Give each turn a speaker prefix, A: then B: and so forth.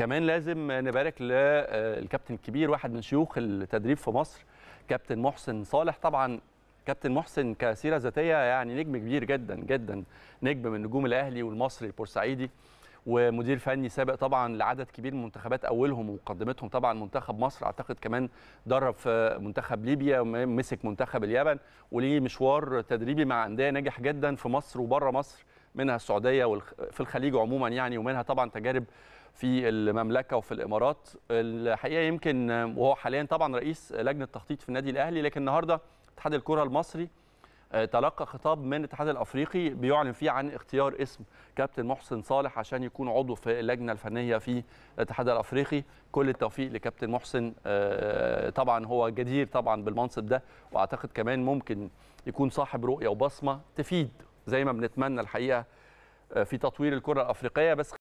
A: كمان لازم نبارك للكابتن آه، الكبير واحد من شيوخ التدريب في مصر كابتن محسن صالح طبعا كابتن محسن كسيره ذاتيه يعني نجم كبير جدا جدا نجم من نجوم الاهلي والمصري البورسعيدي ومدير فني سابق طبعا لعدد كبير من منتخبات اولهم ومقدمتهم طبعا منتخب مصر اعتقد كمان درب في منتخب ليبيا ومسك منتخب اليابان وليه مشوار تدريبي مع انديه ناجح جدا في مصر وبره مصر منها السعوديه في الخليج عموما يعني ومنها طبعا تجارب في المملكه وفي الامارات الحقيقه يمكن وهو حاليا طبعا رئيس لجنه التخطيط في النادي الاهلي لكن النهارده اتحاد الكره المصري آه، تلقى خطاب من الاتحاد الافريقي بيعلن فيه عن اختيار اسم كابتن محسن صالح عشان يكون عضو في اللجنه الفنيه في الاتحاد الافريقي كل التوفيق لكابتن محسن آه، طبعا هو جدير طبعا بالمنصب ده واعتقد كمان ممكن يكون صاحب رؤيه وبصمه تفيد زي ما بنتمنى الحقيقه آه، في تطوير الكره الافريقيه بس